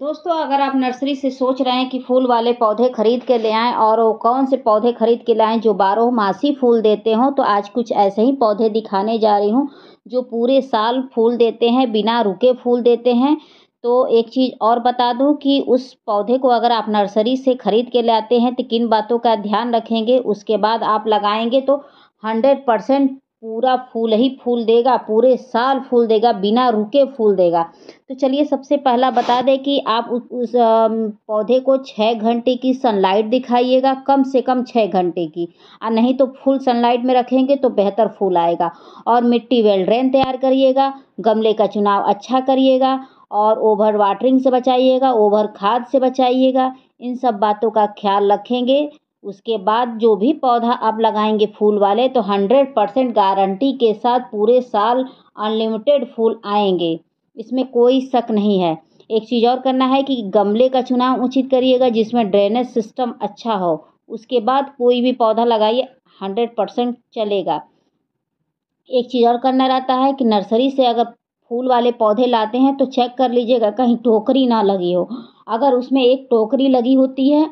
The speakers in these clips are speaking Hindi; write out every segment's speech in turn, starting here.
दोस्तों अगर आप नर्सरी से सोच रहे हैं कि फूल वाले पौधे खरीद के ले आएँ और वो कौन से पौधे खरीद के लाएँ जो बारह मासी फूल देते हों तो आज कुछ ऐसे ही पौधे दिखाने जा रही हूँ जो पूरे साल फूल देते हैं बिना रुके फूल देते हैं तो एक चीज़ और बता दूं कि उस पौधे को अगर आप नर्सरी से ख़रीद के लाते हैं तो किन बातों का ध्यान रखेंगे उसके बाद आप लगाएंगे तो हंड्रेड परसेंट पूरा फूल ही फूल देगा पूरे साल फूल देगा बिना रुके फूल देगा तो चलिए सबसे पहला बता दें कि आप उस, उस पौधे को छः घंटे की सनलाइट दिखाइएगा कम से कम छः घंटे की और नहीं तो फुल सनलाइट में रखेंगे तो बेहतर फूल आएगा और मिट्टी वेल ड्रेन तैयार करिएगा गमले का चुनाव अच्छा करिएगा और ओवर वाटरिंग से बचाइएगा ओवर खाद से बचाइएगा इन सब बातों का ख्याल रखेंगे उसके बाद जो भी पौधा आप लगाएंगे फूल वाले तो हंड्रेड परसेंट गारंटी के साथ पूरे साल अनलिमिटेड फूल आएंगे इसमें कोई शक नहीं है एक चीज़ और करना है कि गमले का चुनाव उचित करिएगा जिसमें ड्रेनेज सिस्टम अच्छा हो उसके बाद कोई भी पौधा लगाइए हंड्रेड परसेंट चलेगा एक चीज़ और करना रहता है कि नर्सरी से अगर फूल वाले पौधे लाते हैं तो चेक कर लीजिएगा कहीं टोकरी ना लगी हो अगर उसमें एक टोकरी लगी होती है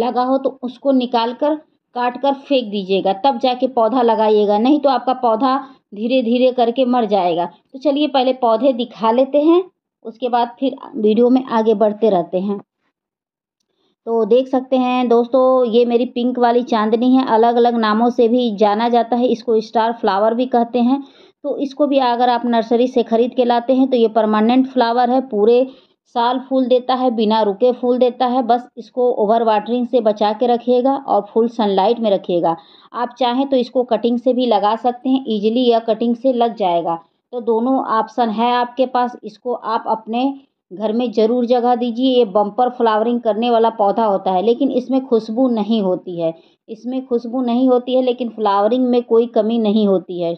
लगा हो तो उसको निकाल कर काट कर फेंक दीजिएगा तब जाके पौधा लगाइएगा नहीं तो आपका पौधा धीरे धीरे करके मर जाएगा तो चलिए पहले पौधे दिखा लेते हैं उसके बाद फिर वीडियो में आगे बढ़ते रहते हैं तो देख सकते हैं दोस्तों ये मेरी पिंक वाली चांदनी है अलग अलग नामों से भी जाना जाता है इसको स्टार फ्लावर भी कहते हैं तो इसको भी अगर आप नर्सरी से ख़रीद के लाते हैं तो ये परमानेंट फ्लावर है पूरे साल फूल देता है बिना रुके फूल देता है बस इसको ओवर वाटरिंग से बचा के रखिएगा और फूल सनलाइट में रखिएगा आप चाहें तो इसको कटिंग से भी लगा सकते हैं ईजिली या कटिंग से लग जाएगा तो दोनों ऑप्शन है आपके पास इसको आप अपने घर में ज़रूर जगह दीजिए ये बम्पर फ्लावरिंग करने वाला पौधा होता है लेकिन इसमें खुशबू नहीं होती है इसमें खुशबू नहीं होती है लेकिन फ्लावरिंग में कोई कमी नहीं होती है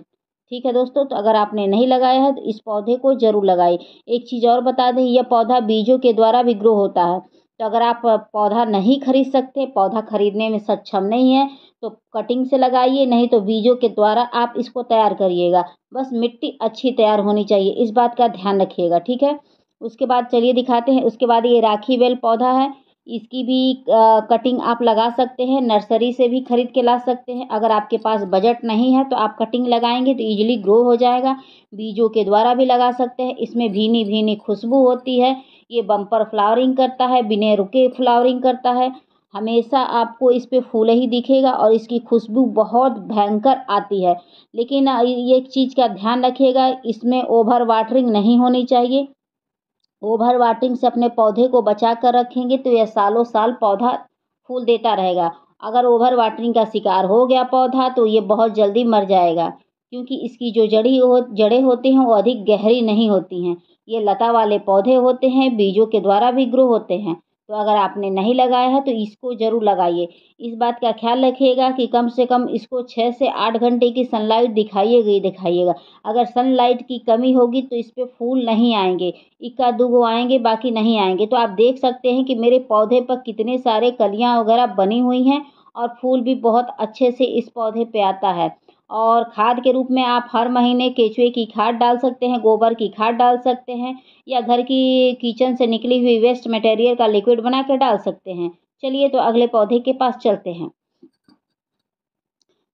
ठीक है दोस्तों तो अगर आपने नहीं लगाया है तो इस पौधे को ज़रूर लगाएं एक चीज़ और बता दें यह पौधा बीजों के द्वारा भी ग्रो होता है तो अगर आप पौधा नहीं खरीद सकते पौधा खरीदने में सक्षम नहीं है तो कटिंग से लगाइए नहीं तो बीजों के द्वारा आप इसको तैयार करिएगा बस मिट्टी अच्छी तैयार होनी चाहिए इस बात का ध्यान रखिएगा ठीक है उसके बाद चलिए दिखाते हैं उसके बाद ये राखी बेल पौधा है इसकी भी कटिंग आप लगा सकते हैं नर्सरी से भी खरीद के ला सकते हैं अगर आपके पास बजट नहीं है तो आप कटिंग लगाएंगे तो ईजिली ग्रो हो जाएगा बीजों के द्वारा भी लगा सकते हैं इसमें भीनी भीनी खुशबू होती है ये बम्पर फ्लावरिंग करता है बिना रुके फ्लावरिंग करता है हमेशा आपको इस पर फूल ही दिखेगा और इसकी खुशबू बहुत भयंकर आती है लेकिन ये एक चीज़ का ध्यान रखिएगा इसमें ओवर वाटरिंग नहीं होनी चाहिए ओवर वाटिंग से अपने पौधे को बचा कर रखेंगे तो यह सालों साल पौधा फूल देता रहेगा अगर ओवर वाटरिंग का शिकार हो गया पौधा तो ये बहुत जल्दी मर जाएगा क्योंकि इसकी जो जड़ी हो जड़ें होती हैं वो अधिक गहरी नहीं होती हैं ये लता वाले पौधे होते हैं बीजों के द्वारा भी ग्रो होते हैं तो अगर आपने नहीं लगाया है तो इसको ज़रूर लगाइए इस बात का ख्याल रखिएगा कि कम से कम इसको छः से आठ घंटे की सनलाइट दिखाइएगा ही दिखाइएगा अगर सनलाइट की कमी होगी तो इस पर फूल नहीं आएंगे इक्का दुगो आएंगे बाकी नहीं आएंगे तो आप देख सकते हैं कि मेरे पौधे पर कितने सारे कलियाँ वगैरह बनी हुई हैं और फूल भी बहुत अच्छे से इस पौधे पर आता है और खाद के रूप में आप हर महीने केचुए की खाद डाल सकते हैं गोबर की खाद डाल सकते हैं या घर की किचन से निकली हुई वेस्ट मटेरियल का लिक्विड बना डाल सकते हैं चलिए तो अगले पौधे के पास चलते हैं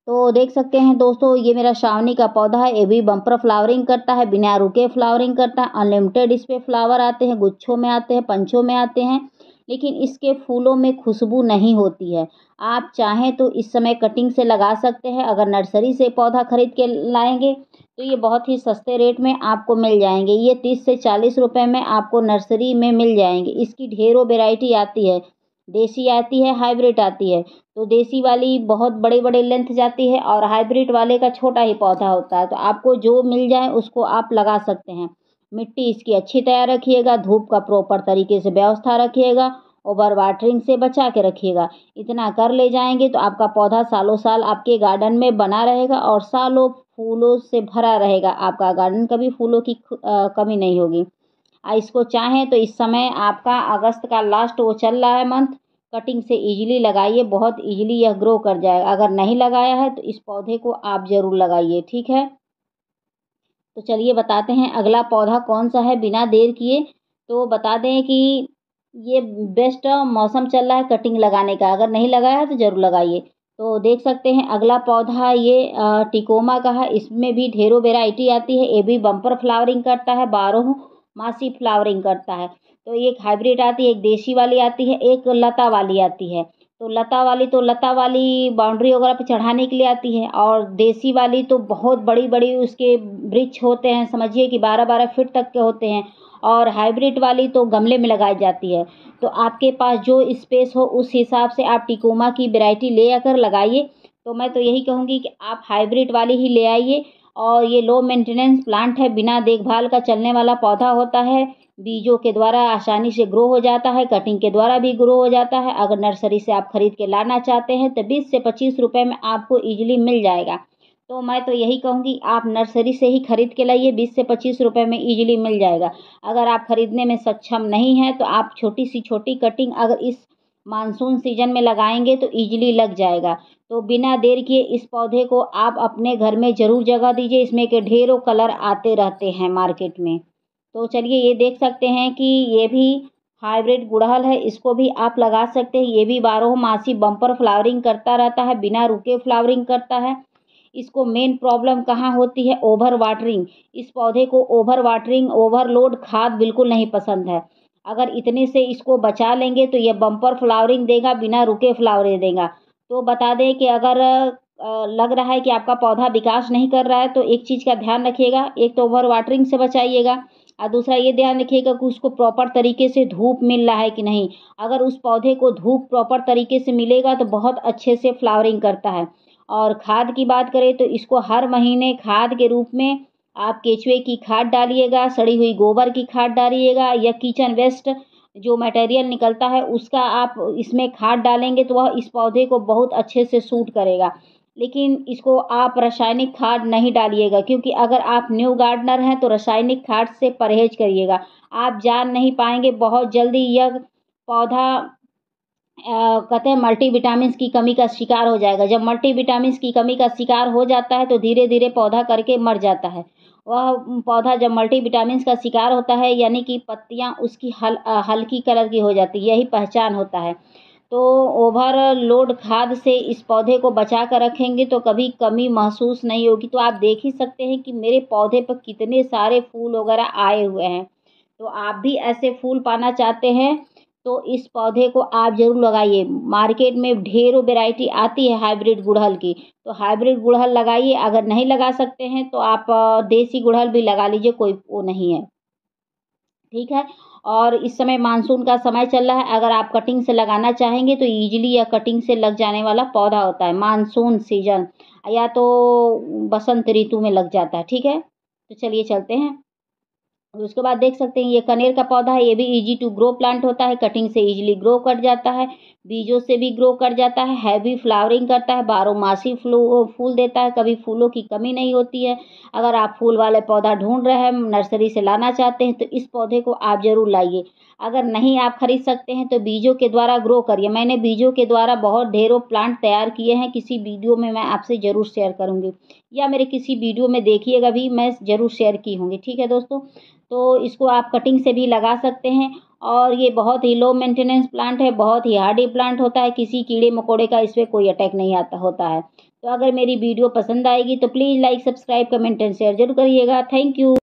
तो देख सकते हैं दोस्तों ये मेरा शावनी का पौधा है ये भी बम्पर फ्लावरिंग करता है बिना रुके फ्लावरिंग करता है अनलिमिटेड इस पर फ्लावर आते हैं गुच्छों में आते हैं पंचों में आते हैं लेकिन इसके फूलों में खुशबू नहीं होती है आप चाहें तो इस समय कटिंग से लगा सकते हैं अगर नर्सरी से पौधा ख़रीद के लाएंगे तो ये बहुत ही सस्ते रेट में आपको मिल जाएंगे ये तीस से चालीस रुपये में आपको नर्सरी में मिल जाएंगे इसकी ढेरों वेराइटी आती है देसी आती है हाइब्रिड आती है तो देसी वाली बहुत बड़े बड़े लेंथ जाती है और हाइब्रिड वाले का छोटा ही पौधा होता है तो आपको जो मिल जाए उसको आप लगा सकते हैं मिट्टी इसकी अच्छी तैयार रखिएगा धूप का प्रॉपर तरीके से व्यवस्था रखिएगा ओवर वाटरिंग से बचा के रखिएगा इतना कर ले जाएंगे तो आपका पौधा सालों साल आपके गार्डन में बना रहेगा और सालों फूलों से भरा रहेगा आपका गार्डन कभी फूलों की कमी नहीं होगी इसको चाहें तो इस समय आपका अगस्त का लास्ट वो चल रहा है मंथ कटिंग से इजीली लगाइए बहुत इजीली यह ग्रो कर जाएगा अगर नहीं लगाया है तो इस पौधे को आप ज़रूर लगाइए ठीक है तो चलिए बताते हैं अगला पौधा कौन सा है बिना देर किए तो बता दें कि ये बेस्ट मौसम चल रहा है कटिंग लगाने का अगर नहीं लगाया तो ज़रूर लगाइए तो देख सकते हैं अगला पौधा ये टिकोमा का है इसमें भी ढेरों वेराइटी आती है ये भी बम्पर फ्लावरिंग करता है बारह मासी फ्लावरिंग करता है तो एक हाइब्रिड आती है एक देसी वाली आती है एक लता वाली आती है तो लता वाली तो लता वाली बाउंड्री वगैरह पे चढ़ाने के लिए आती है और देसी वाली तो बहुत बड़ी बड़ी उसके वृक्ष होते हैं समझिए कि बारह बारह फीट तक के होते हैं और हाइब्रिड वाली तो गमले में लगाई जाती है तो आपके पास जो स्पेस हो उस हिसाब से आप टिकोमा की वेराइटी ले आकर लगाइए तो मैं तो यही कहूँगी कि आप हाइब्रिड वाली ही ले आइए और ये लो मेंटेनेंस प्लांट है बिना देखभाल का चलने वाला पौधा होता है बीजों के द्वारा आसानी से ग्रो हो जाता है कटिंग के द्वारा भी ग्रो हो जाता है अगर नर्सरी से आप ख़रीद के लाना चाहते हैं तो बीस से पच्चीस रुपये में आपको ईजिली मिल जाएगा तो मैं तो यही कहूँगी आप नर्सरी से ही ख़रीद के लाइए बीस से पच्चीस रुपये में इजीली मिल जाएगा अगर आप ख़रीदने में सक्षम नहीं हैं तो आप छोटी सी छोटी कटिंग अगर इस मानसून सीजन में लगाएंगे तो ईजिली लग जाएगा तो बिना देर किए इस पौधे को आप अपने घर में ज़रूर जगह दीजिए इसमें के ढेरों कलर आते रहते हैं मार्केट में तो चलिए ये देख सकते हैं कि ये भी हाइब्रिड गुड़हल है इसको भी आप लगा सकते हैं ये भी बारह मासी बम्पर फ्लावरिंग करता रहता है बिना रुके फ्लावरिंग करता है इसको मेन प्रॉब्लम कहाँ होती है ओवर वाटरिंग इस पौधे को ओवर वाटरिंग ओवरलोड खाद बिल्कुल नहीं पसंद है अगर इतने से इसको बचा लेंगे तो ये बम्पर फ्लावरिंग देगा बिना रुके फ्लावरिंग देगा तो बता दें कि अगर लग रहा है कि आपका पौधा विकास नहीं कर रहा है तो एक चीज़ का ध्यान रखिएगा एक तो ओवर वाटरिंग से बचाइएगा और दूसरा ये ध्यान रखिएगा कि उसको प्रॉपर तरीके से धूप मिल रहा है कि नहीं अगर उस पौधे को धूप प्रॉपर तरीके से मिलेगा तो बहुत अच्छे से फ्लावरिंग करता है और खाद की बात करें तो इसको हर महीने खाद के रूप में आप केचुए की खाद डालिएगा सड़ी हुई गोबर की खाद डालिएगा या किचन वेस्ट जो मटेरियल निकलता है उसका आप इसमें खाद डालेंगे तो वह इस पौधे को बहुत अच्छे से सूट करेगा लेकिन इसको आप रासायनिक खाद नहीं डालिएगा क्योंकि अगर आप न्यू गार्डनर हैं तो रासायनिक खाद से परहेज़ करिएगा आप जान नहीं पाएंगे बहुत जल्दी यह पौधा कहते हैं मल्टी विटामिन की कमी का शिकार हो जाएगा जब मल्टी विटामिन की कमी का शिकार हो जाता है तो धीरे धीरे पौधा करके मर जाता है वह पौधा जब मल्टी विटामिन का शिकार होता है यानी कि पत्तियाँ उसकी हल हल्की कलर की हो जाती है यही पहचान होता है तो लोड खाद से इस पौधे को बचा कर रखेंगे तो कभी कमी महसूस नहीं होगी तो आप देख ही सकते हैं कि मेरे पौधे पर कितने सारे फूल वगैरह आए हुए हैं तो आप भी ऐसे फूल पाना चाहते हैं तो इस पौधे को आप ज़रूर लगाइए मार्केट में ढेरों वेराइटी आती है हाइब्रिड गुड़हल की तो हाइब्रिड गुड़हल लगाइए अगर नहीं लगा सकते हैं तो आप देसी गुड़हल भी लगा लीजिए कोई वो नहीं है ठीक है और इस समय मानसून का समय चल रहा है अगर आप कटिंग से लगाना चाहेंगे तो ईजिली या कटिंग से लग जाने वाला पौधा होता है मानसून सीजन या तो बसंत ऋतु में लग जाता है ठीक है तो चलिए चलते हैं उसके बाद देख सकते हैं ये कनेर का पौधा है ये भी इजी टू ग्रो प्लांट होता है कटिंग से इजीली ग्रो कर जाता है बीजों से भी ग्रो कर जाता है हैवी फ्लावरिंग करता है बारो फ्लू फूल देता है कभी फूलों की कमी नहीं होती है अगर आप फूल वाले पौधा ढूंढ रहे हैं नर्सरी से लाना चाहते हैं तो इस पौधे को आप ज़रूर लाइए अगर नहीं आप खरीद सकते हैं तो बीजों के द्वारा ग्रो करिए मैंने बीजों के द्वारा बहुत ढेरों प्लांट तैयार किए हैं किसी वीडियो में मैं आपसे ज़रूर शेयर करूँगी या मेरे किसी वीडियो में देखिएगा भी मैं ज़रूर शेयर की होंगी ठीक है दोस्तों तो इसको आप कटिंग से भी लगा सकते हैं और ये बहुत ही लो मेंटेनेंस प्लांट है बहुत ही हार्डी प्लांट होता है किसी कीड़े मकोड़े का इस पर कोई अटैक नहीं आता होता है तो अगर मेरी वीडियो पसंद आएगी तो please like subscribe comment and share जरूर करिएगा थैंक यू